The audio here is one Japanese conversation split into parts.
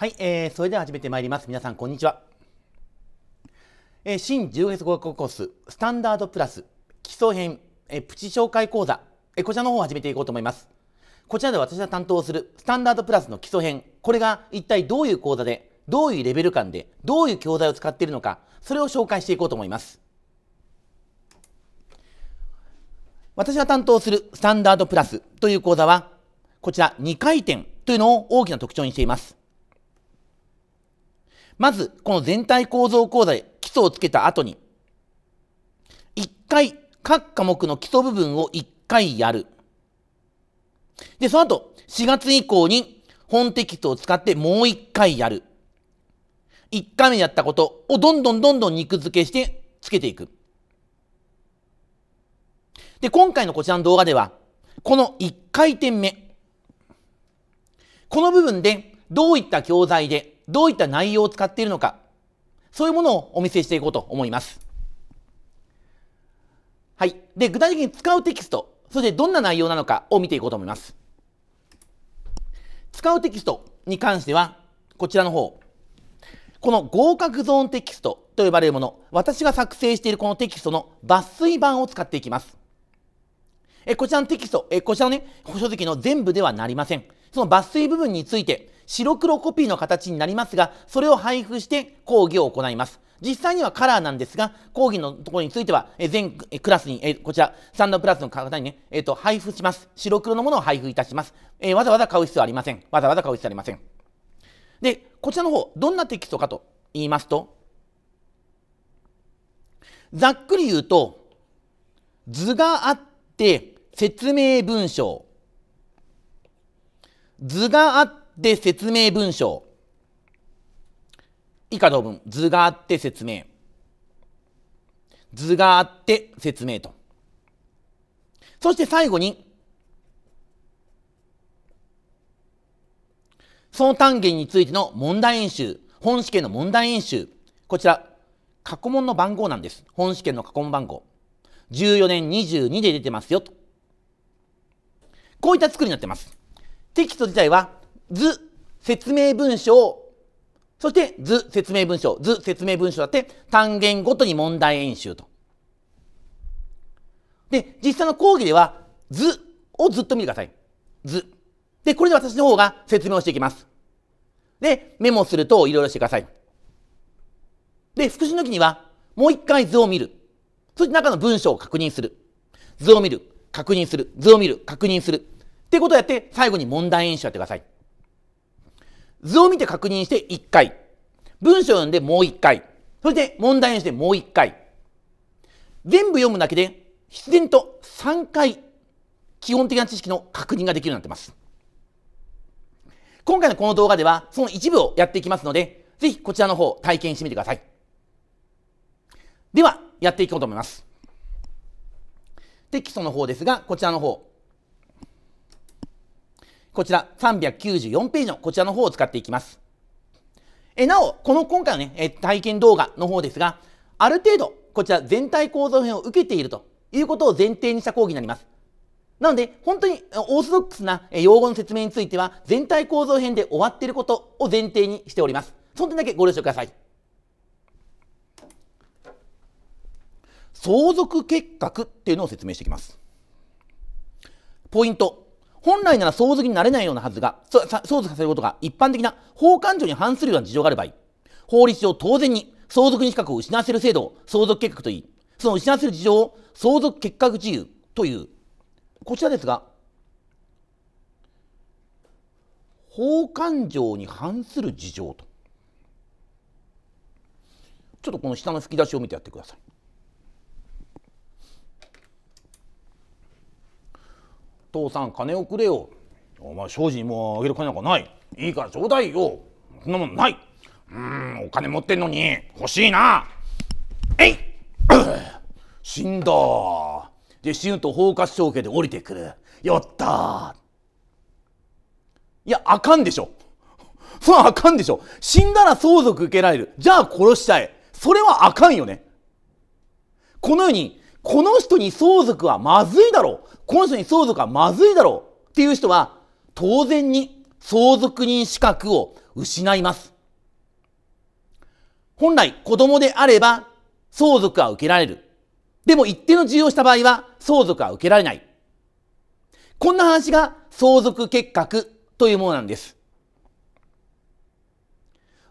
はい、えー、それでは始めてまいります。皆さん、こんにちは。えー、新10月合格コース、スタンダードプラス、基礎編、えー、プチ紹介講座、えー、こちらの方を始めていこうと思います。こちらで私が担当するスタンダードプラスの基礎編、これが一体どういう講座で、どういうレベル感で、どういう教材を使っているのか、それを紹介していこうと思います。私が担当するスタンダードプラスという講座は、こちら2回転というのを大きな特徴にしています。まず、この全体構造講座で基礎をつけた後に、一回、各科目の基礎部分を一回やる。で、その後、4月以降に本テキストを使ってもう一回やる。一回目やったことをどんどんどんどん肉付けしてつけていく。で、今回のこちらの動画では、この一回転目。この部分でどういった教材でどういった内容を使っているのか、そういうものをお見せしていこうと思います。はい。で、具体的に使うテキスト、そしてどんな内容なのかを見ていこうと思います。使うテキストに関しては、こちらの方。この合格ゾーンテキストと呼ばれるもの、私が作成しているこのテキストの抜粋版を使っていきます。えこちらのテキスト、えこちらのね、書籍の全部ではなりません。その抜粋部分について、白黒コピーの形になりますが、それを配布して講義を行います。実際にはカラーなんですが、講義のところについては、え全クラスに、えこちら、サンドプラスの方にね、えっ、ー、と、配布します。白黒のものを配布いたします。えー、わざわざ買う必要はありません。わざわざ買う必要はありません。で、こちらの方、どんなテキストかと言いますと、ざっくり言うと、図があって、説明文章。図があっで説明文章以下同文図があって説明図があって説明とそして最後にその単元についての問題演習本試験の問題演習こちら過去問の番号なんです本試験の過去問番号14年22で出てますよとこういった作りになってますテキスト自体は図説明文章そして図説明文章図説明文章だって単元ごとに問題演習と。で実際の講義では図をずっと見てください。図。でこれで私の方が説明をしていきます。でメモするといろいろしてください。で復習の時にはもう一回図を見る。そして中の文章を確認する。図を見る。確認する。図を見る。確認する。ってことをやって最後に問題演習やってください。図を見て確認して1回。文章を読んでもう1回。そして問題にしてもう1回。全部読むだけで必然と3回基本的な知識の確認ができるようになってます。今回のこの動画ではその一部をやっていきますので、ぜひこちらの方体験してみてください。では、やっていこうと思います。テキストの方ですが、こちらの方、こちら394ページのこちらの方を使っていきます。えなお、この今回のね、え体験動画の方ですが、ある程度、こちら全体構造編を受けているということを前提にした講義になります。なので、本当にオーソドックスな用語の説明については、全体構造編で終わっていることを前提にしております。その点だけご了承ください。相続結核っていうのを説明していきます。ポイント。本来なら相続になれないようなはずが、相続させることが一般的な法官庁に反するような事情がある場合、法律上当然に相続に資格を失わせる制度を相続結核といい、その失わせる事情を相続結核事由という、こちらですが、法官庁に反する事情と。ちょっとこの下の吹き出しを見てやってください。父さん金をくれよお前庄司にもあげる金なんかないいいからちょうだいよそんなもんないうんお金持ってんのに欲しいなえい 死んだで死ぬと包括証券で降りてくるやったいやあかんでしょ そらあかんでしょ死んだら相続受けられるじゃあ殺したいそれはあかんよねこのようにこの人に相続はまずいだろう。この人に相続はまずいだろう。っていう人は、当然に相続人資格を失います。本来、子供であれば、相続は受けられる。でも一定の需をした場合は、相続は受けられない。こんな話が相続結核というものなんです。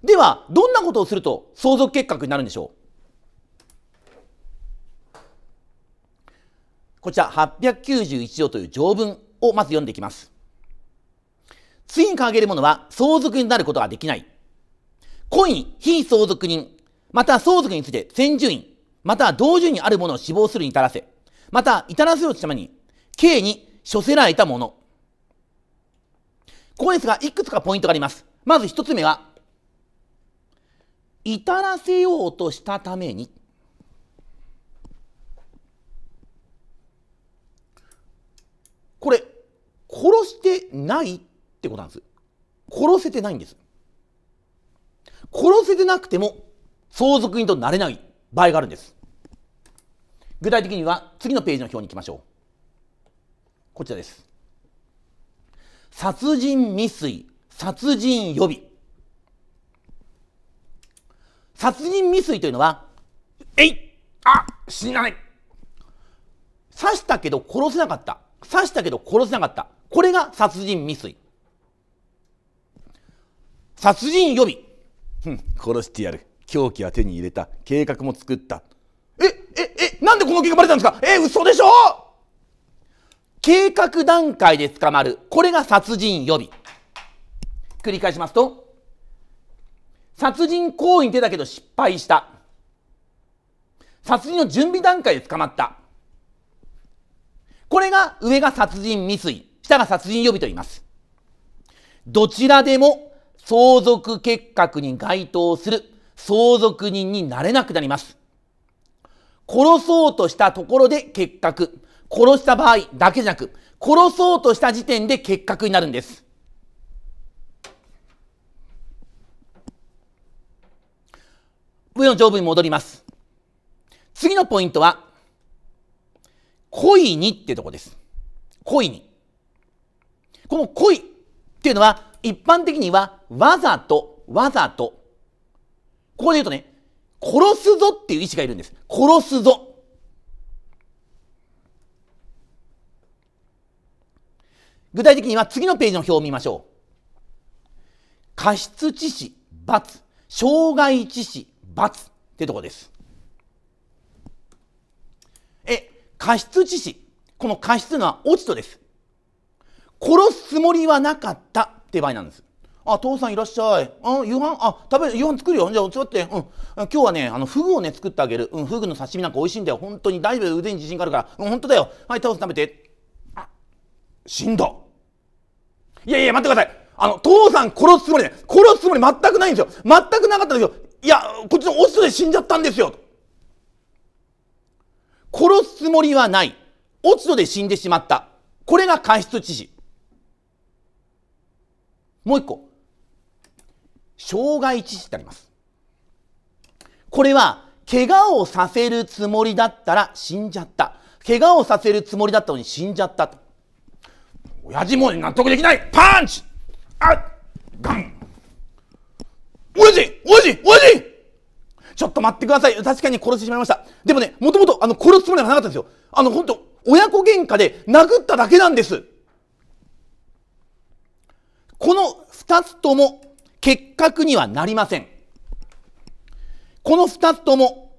では、どんなことをすると相続結核になるんでしょうこちら891条という条文をまず読んでいきます。次に掲げるものは相続になることができない。故意に非相続人、また相続について先住院、また同住にあるものを死亡するに至らせ、また至らせようとために、刑に処せられたもの。ここですが、いくつかポイントがあります。まず一つ目は、至らせようとしたために。ないってことなんです。殺せてないんです。殺せてなくても相続人となれない場合があるんです。具体的には次のページの表に行きましょう。こちらです。殺人未遂、殺人予備。殺人未遂というのは、えいあ死なない刺したけど殺せなかった。刺したけど殺せなかった。これが殺人未遂。殺人予備。殺してやる。凶器は手に入れた。計画も作った。え、え、え、なんでこの計画バレたんですかえ、嘘でしょ計画段階で捕まる。これが殺人予備。繰り返しますと、殺人行為に出たけど失敗した。殺人の準備段階で捕まった。これが上が殺人未遂。たが殺人予備と言います。どちらでも相続結核に該当する相続人になれなくなります。殺そうとしたところで結核。殺した場合だけじゃなく、殺そうとした時点で結核になるんです。上の条文に戻ります。次のポイントは、故意にってとこです。故意に。この恋っていうのは一般的にはわざと、わざと。ここで言うとね、殺すぞっていう意志がいるんです。殺すぞ。具体的には次のページの表を見ましょう。過失致死、罰、傷害致死、罰っていうとこです。え、過失致死。この過失のは落ち度です。殺すつもりはなかったって場合なんです。あ、父さんいらっしゃい。あ、夕飯、あ、食べ、夕飯作るよ。じゃあ、ちょっと待って。うん。今日はね、あの、フグをね、作ってあげる。うん、フグの刺身なんか美味しいんだよ。本当に、だいぶ腕に自信があるから。うん、本当だよ。はい、父さん食べて。あ、死んだ。いやいや、待ってください。あの、父さん殺すつもりね、殺すつもり全くないんですよ。全くなかったんですよ。いや、こっちのオスで死んじゃったんですよ。殺すつもりはない。落ち度で死んでしまった。これが過失致死。もう一個。傷害致死ってあります。これは、怪我をさせるつもりだったら死んじゃった。怪我をさせるつもりだったのに死んじゃった親父も納得できないパンチあっガン親父親父親父ちょっと待ってください。確かに殺してしまいました。でもね、もともとあの殺すつもりはなかったんですよ。あの、本当親子喧嘩で殴っただけなんです。この二つとも結核にはなりません。この二つとも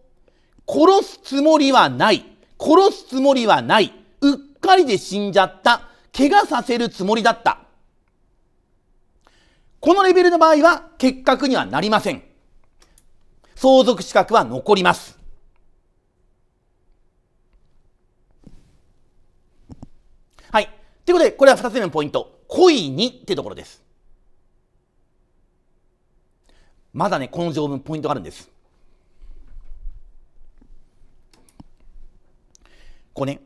殺すつもりはない、殺すつもりはない、うっかりで死んじゃった、怪我させるつもりだった。このレベルの場合は結核にはなりません。相続資格は残ります。はい。ということで、これは二つ目のポイント。恋にってところです。まだね、この条文ポイントがあるんです。これね、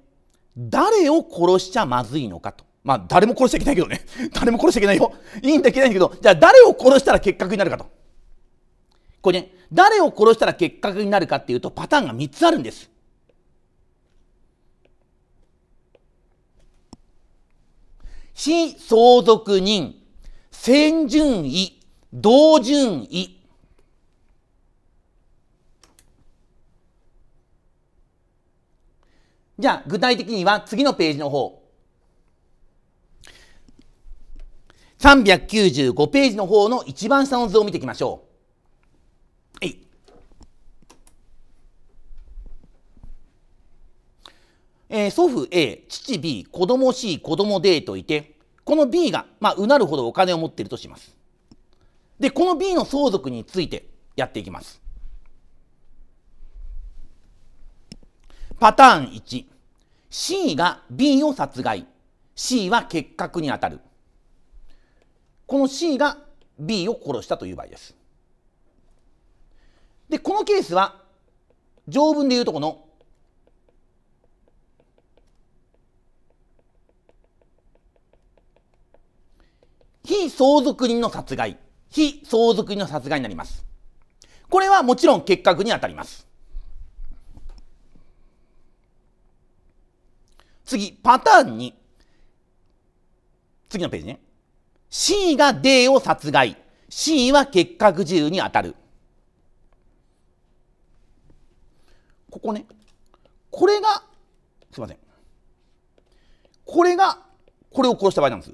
誰を殺しちゃまずいのかと。まあ、誰も殺しちゃいけないけどね。誰も殺しちゃいけないよ。いいんだいけないんだけど、じゃあ誰を殺したら結核になるかと。これね、誰を殺したら結核になるかっていうと、パターンが3つあるんです。非相続人、先順位、同順位。じゃあ、具体的には次のページの方。395ページの方の一番下の図を見ていきましょう。えー、祖父 A、父 B、子供 C、子供 D といて、この B が、まあ、うなるほどお金を持っているとします。で、この B の相続についてやっていきます。パターン1、C が B を殺害、C は結核にあたる。この C が B を殺したという場合です。で、このケースは、条文でいうとこの非相続人の殺害、非相続人の殺害になります。これはもちろん結核にあたります。次、パターン2。次のページね。C が D を殺害。C は結核自由に当たる。ここね。これが、すいません。これが、これを殺した場合なんです。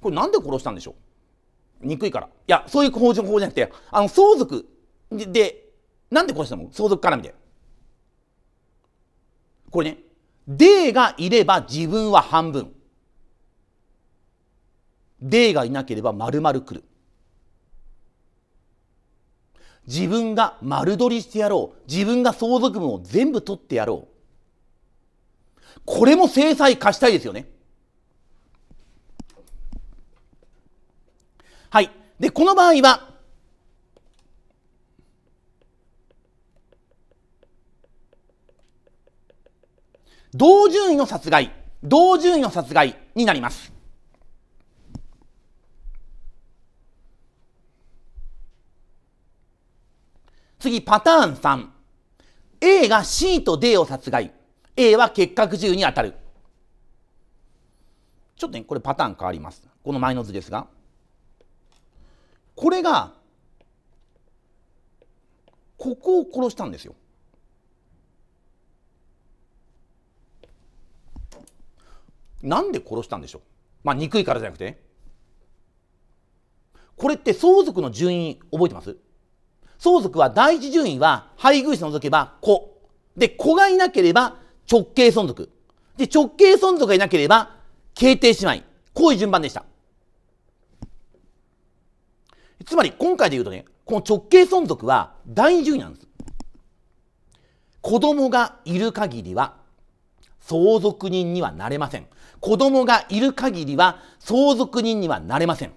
これなんで殺したんでしょう憎いから。いや、そういう法じゃなくて、あの、相続で、でなんで殺したの相続絡みで。これね、デーがいれば自分は半分。デーがいなければ丸々来る。自分が丸取りしてやろう。自分が相続分を全部取ってやろう。これも制裁化したいですよね。で、この場合は、同順位の殺害、同順位の殺害になります。次、パターン3。A が C と D を殺害。A は結核銃に当たる。ちょっとね、これパターン変わります。この前の図ですが。これがここを殺したんですよ。なんで殺したんでしょうまあ憎いからじゃなくてこれって相続の順位覚えてます相続は第一順位は配偶者除けば子で子がいなければ直系存続で直系存続がいなければ形定姉妹こういう順番でした。つまり今回で言うとね、この直系存続は第二順位なんです。子供がいる限りは相続人にはなれません。子供がいる限りは相続人にはなれません。っ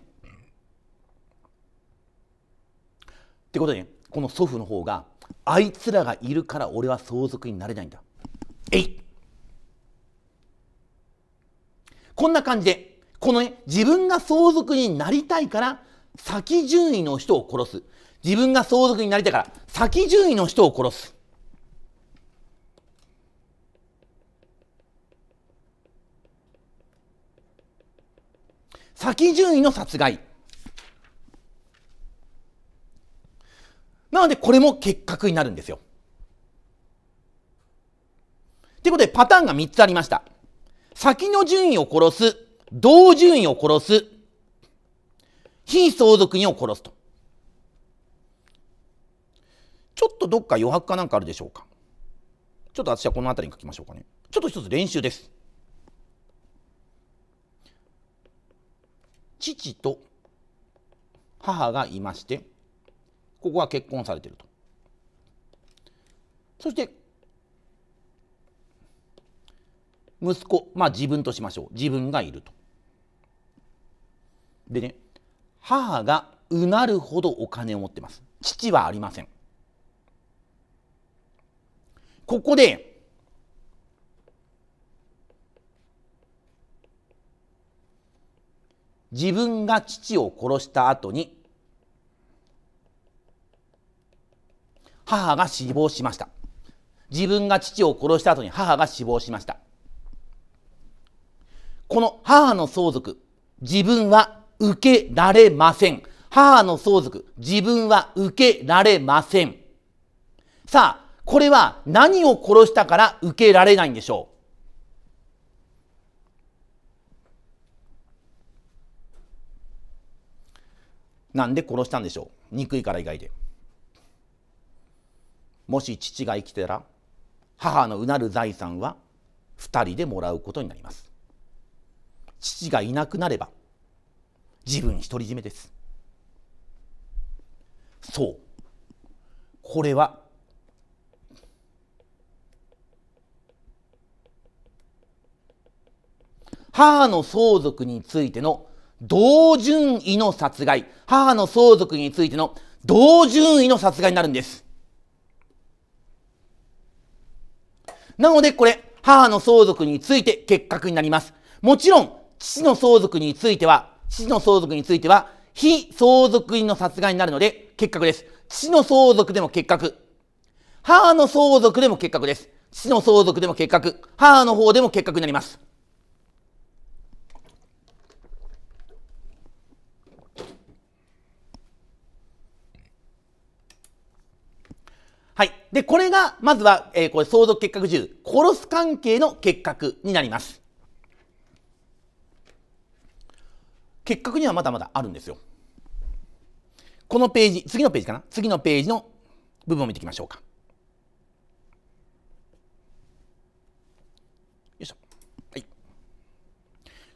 てことで、ね、この祖父の方が、あいつらがいるから俺は相続になれないんだ。えいこんな感じで、このね、自分が相続になりたいから先順位の人を殺す。自分が相続になりたいから、先順位の人を殺す。先順位の殺害。なので、これも結核になるんですよ。ということで、パターンが3つありました。先の順位を殺す、同順位を殺す、非相続人を殺すと。ちょっとどっか余白かなんかあるでしょうか。ちょっと私はこの辺りに書きましょうかね。ちょっと一つ練習です。父と母がいまして、ここは結婚されていると。そして、息子、まあ自分としましょう。自分がいると。でね、母がうなるほどお金を持ってます父はありませんここで自分が父を殺した後に母が死亡しました自分が父を殺した後に母が死亡しましたこの母の相続自分は受けられません。母の相続、自分は受けられません。さあ、これは何を殺したから受けられないんでしょうなんで殺したんでしょう憎いから以外で。もし父が生きてたら母のうなる財産は2人でもらうことになります。父がいなくなれば自分独り占めですそうこれは母の相続についての同順位の殺害母の相続についての同順位の殺害になるんですなのでこれ母の相続について結核になりますもちろん父の相続については父の相続については、非相続人の殺害になるので、結核です。父の相続でも結核。母の相続でも結核です。父の相続でも結核。母の方でも結核になります。はい。で、これが、まずは、えー、これ、相続結核中、殺す関係の結核になります。結核にはまだまだあるんですよ。このページ、次のページかな次のページの部分を見ていきましょうか。よいしょ。はい。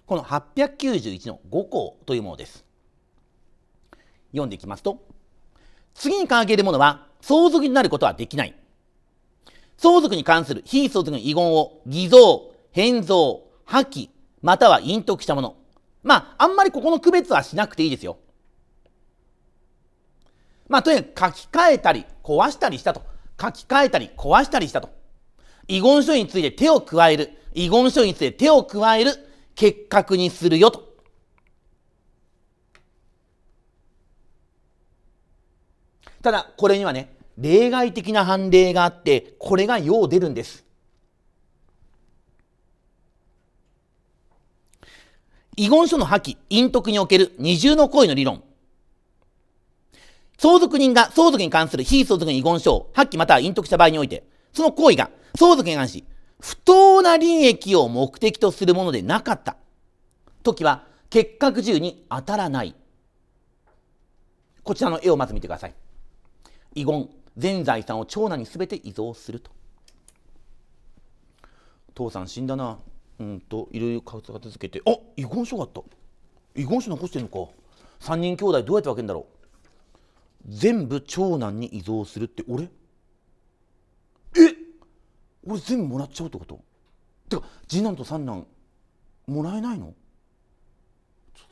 この891の5項というものです。読んでいきますと、次に掲げるものは相続になることはできない。相続に関する非相続の遺言を偽造、変造、破棄、または隠匿したもの。まあ、あんまりここの区別はしなくていいですよ。まあ、とにかく書き換えたり、壊したりしたと。書き換えたり、壊したりしたと。遺言書について手を加える。遺言書について手を加える。結核にするよと。ただ、これにはね、例外的な判例があって、これがよう出るんです。遺言書の破棄、隠匿における二重の行為の理論。相続人が相続に関する非相続の遺言書を破棄または隠匿した場合において、その行為が相続に関し、不当な利益を目的とするものでなかった時は、結核銃に当たらない。こちらの絵をまず見てください。遺言、全財産を長男に全て遺贈すると。父さん死んだな。うんといろいろ片付けてあ遺言書があった遺言書残してんのか3人兄弟どうやって分けんだろう全部長男に遺贈するって俺え俺全部もらっちゃうってことてか次男と三男もらえないの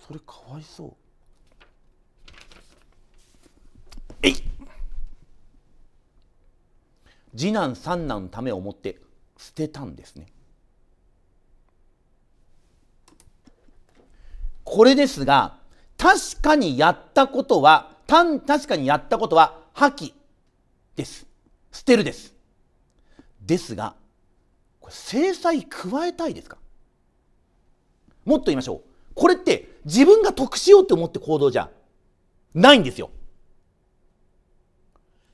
それかわいそうえい次男三男のためを思って捨てたんですねこれですが確かにやったことは単確かにやったことは破棄です捨てるですですがこれ制裁加えたいですかもっと言いましょうこれって自分が得しようって思って行動じゃないんですよ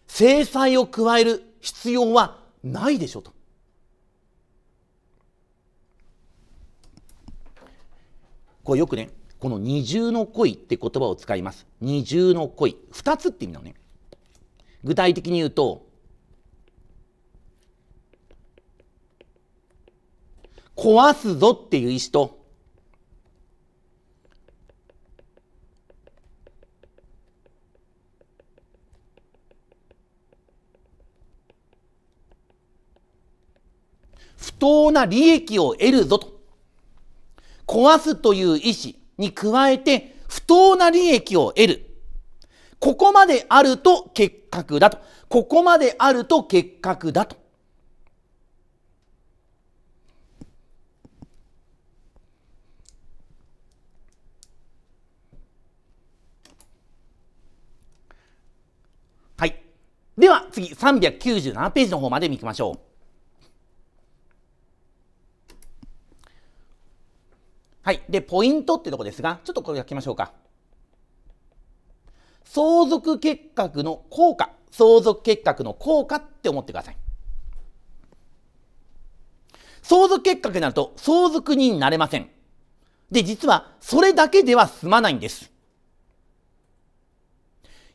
制裁を加える必要はないでしょうとこれよくねこの二重の恋って言葉を使います。二重の恋。二つって意味なのね。具体的に言うと、壊すぞっていう意思と、不当な利益を得るぞと。壊すという意思。に加えて不当な利益を得る。ここまであると結核だと。ここまであると結核だと。はい。では次397ページの方まで見てきましょう。はい。で、ポイントってとこですが、ちょっとこれ書きましょうか。相続結核の効果。相続結核の効果って思ってください。相続結核になると相続人になれません。で、実はそれだけでは済まないんです。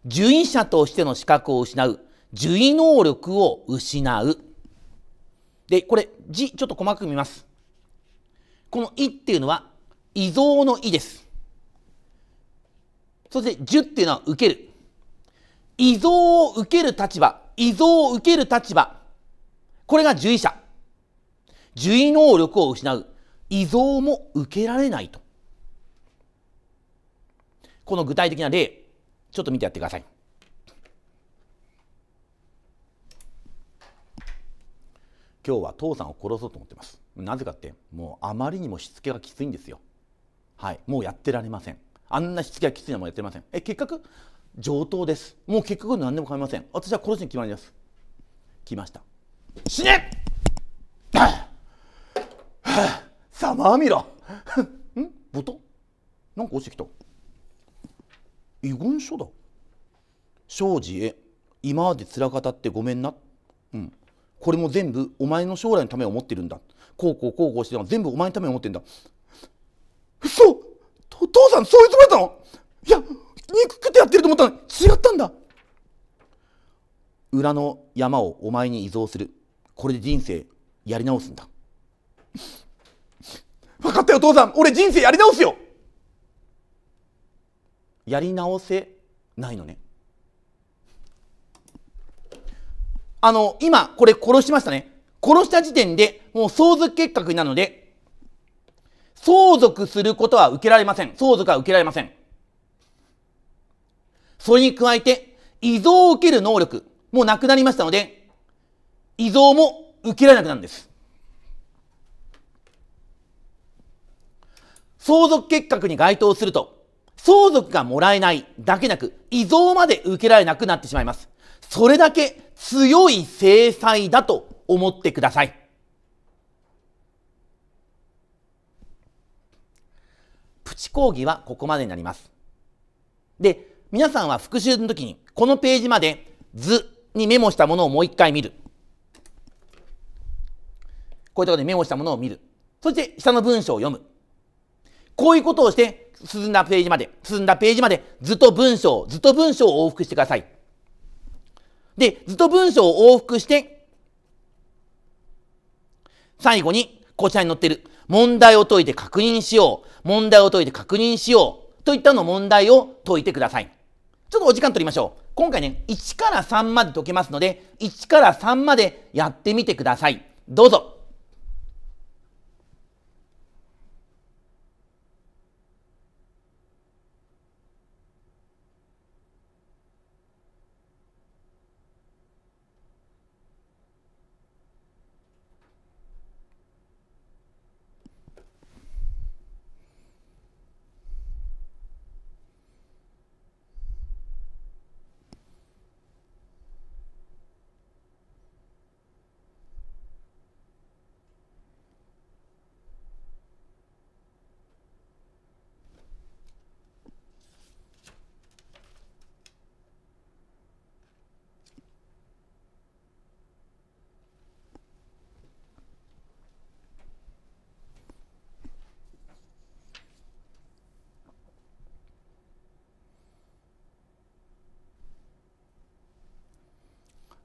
受印者としての資格を失う。受印能力を失う。で、これ字ちょっと細かく見ます。この「い」っていうのは遺贈の意です。そして十っていうのは受ける。遺贈を受ける立場、遺贈を受ける立場。これが受意者。受意能力を失う。遺贈も受けられないと。この具体的な例、ちょっと見てやってください。今日は父さんを殺そうと思ってます。なぜかって、もうあまりにもしつけがきついんですよ。はい、もうやってられませんあんなしつけがきついのもやってませんえ結局上等ですもう結局何でも買いません私は殺しに決まります来ました死ねさまみろんボトなんか落ちてきた遺言書だ庄司へ今までつらかたってごめんなうんこれも全部お前の将来のためを思ってるんだこうこうこうこうして全部お前のためを思ってんだそう父さんそういうつもりだったのいや憎くてやってると思ったのに違ったんだ裏の山をお前に遺贈するこれで人生やり直すんだ分かったよ父さん俺人生やり直すよやり直せないのねあの今これ殺しましたね殺した時点でもう相続結核なので相続することは受けられません。相続は受けられません。それに加えて、遺贈を受ける能力もなくなりましたので、遺贈も受けられなくなるんです。相続結核に該当すると、相続がもらえないだけなく、遺贈まで受けられなくなってしまいます。それだけ強い制裁だと思ってください。プチ講義はここまでになります。で、皆さんは復習の時に、このページまで図にメモしたものをもう一回見る。こういうところでメモしたものを見る。そして下の文章を読む。こういうことをして、進んだページまで、進んだページまで、図と文章、図と文章を往復してください。で、図と文章を往復して、最後に、こちらに載ってる問題を解いて確認しよう。問題を解いて確認しよう。といったの問題を解いてください。ちょっとお時間取りましょう。今回ね、1から3まで解けますので、1から3までやってみてください。どうぞ。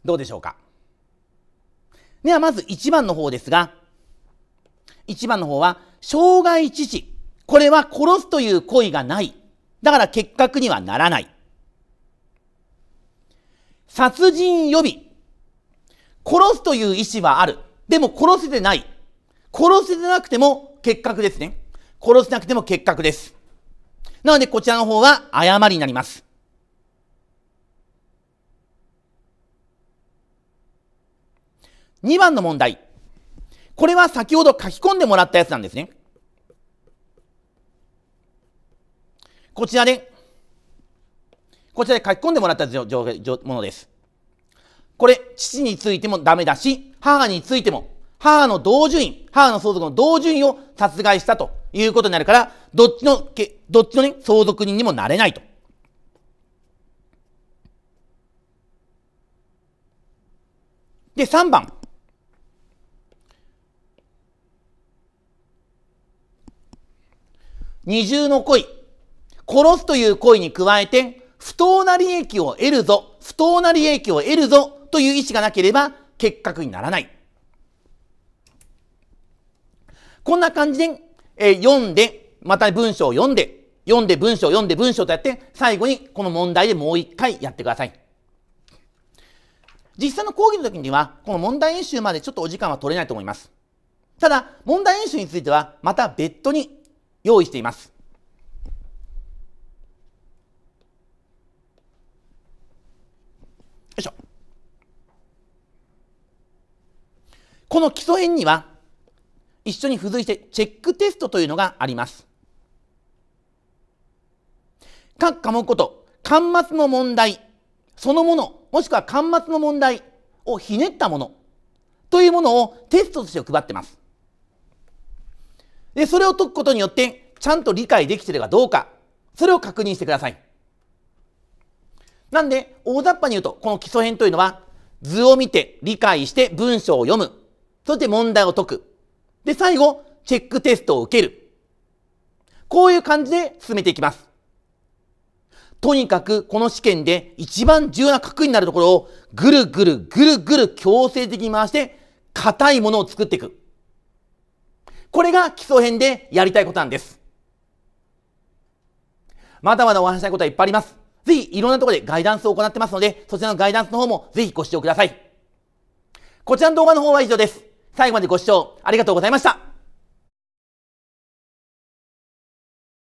どうでしょうかではまず1番の方ですが1番の方は傷害致死これは殺すという行為がないだから結核にはならない殺人予備殺すという意思はあるでも殺せてない殺せてなくても結核ですね殺せなくても結核ですなのでこちらの方は誤りになります2番の問題。これは先ほど書き込んでもらったやつなんですね。こちらで、こちらで書き込んでもらったものです。これ、父についてもダメだし、母についても、母の同順位、母の相続の同順位を殺害したということになるから、どっちの、どっちのね、相続人にもなれないと。で、3番。二重の恋。殺すという恋に加えて、不当な利益を得るぞ、不当な利益を得るぞという意思がなければ結核にならない。こんな感じで、えー、読んで、また文章を読んで、読んで文章、を読んで文章とやって、最後にこの問題でもう一回やってください。実際の講義の時には、この問題演習までちょっとお時間は取れないと思います。ただ、問題演習については、また別途に用意しています。よいしょ。この基礎編には一緒に付随してチェックテストというのがあります。各科目ごと、端末の問題そのもの、もしくは端末の問題をひねったものというものをテストとして配ってます。で、それを解くことによって、ちゃんと理解できてるかどうか、それを確認してください。なんで、大雑把に言うと、この基礎編というのは、図を見て、理解して、文章を読む。そして問題を解く。で、最後、チェックテストを受ける。こういう感じで進めていきます。とにかく、この試験で一番重要な核になるところを、ぐるぐるぐるぐる強制的に回して、硬いものを作っていく。これが基礎編でやりたいことなんです。まだまだお話したいことはいっぱいあります。ぜひいろんなところでガイダンスを行ってますので、そちらのガイダンスの方もぜひご視聴ください。こちらの動画の方は以上です。最後までご視聴ありがとうございました。